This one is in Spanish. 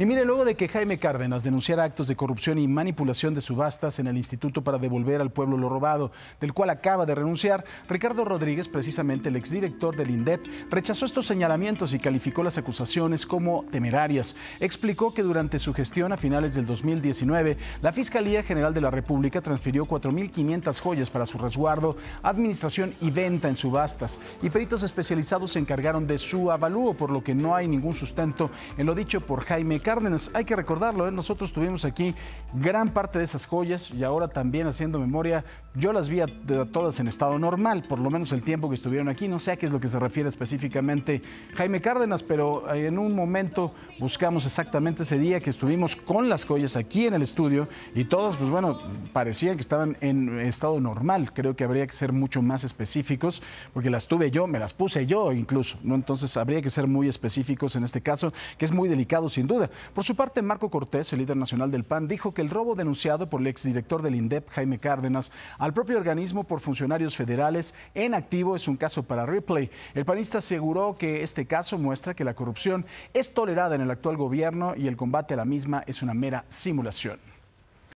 Y mire, luego de que Jaime Cárdenas denunciara actos de corrupción y manipulación de subastas en el Instituto para devolver al pueblo lo robado, del cual acaba de renunciar, Ricardo Rodríguez, precisamente el exdirector del INDEP, rechazó estos señalamientos y calificó las acusaciones como temerarias. Explicó que durante su gestión a finales del 2019, la Fiscalía General de la República transfirió 4.500 joyas para su resguardo, administración y venta en subastas, y peritos especializados se encargaron de su avalúo, por lo que no hay ningún sustento en lo dicho por Jaime Cárdenas Cárdenas. Hay que recordarlo, ¿eh? nosotros tuvimos aquí gran parte de esas joyas y ahora también haciendo memoria, yo las vi todas en estado normal, por lo menos el tiempo que estuvieron aquí. No sé a qué es lo que se refiere específicamente Jaime Cárdenas, pero eh, en un momento buscamos exactamente ese día que estuvimos con las joyas aquí en el estudio y todas, pues bueno, parecían que estaban en estado normal. Creo que habría que ser mucho más específicos porque las tuve yo, me las puse yo incluso, ¿no? Entonces habría que ser muy específicos en este caso, que es muy delicado sin duda. Por su parte, Marco Cortés, el líder nacional del PAN, dijo que el robo denunciado por el exdirector del INDEP, Jaime Cárdenas, al propio organismo por funcionarios federales en activo es un caso para Ripley. El panista aseguró que este caso muestra que la corrupción es tolerada en el actual gobierno y el combate a la misma es una mera simulación.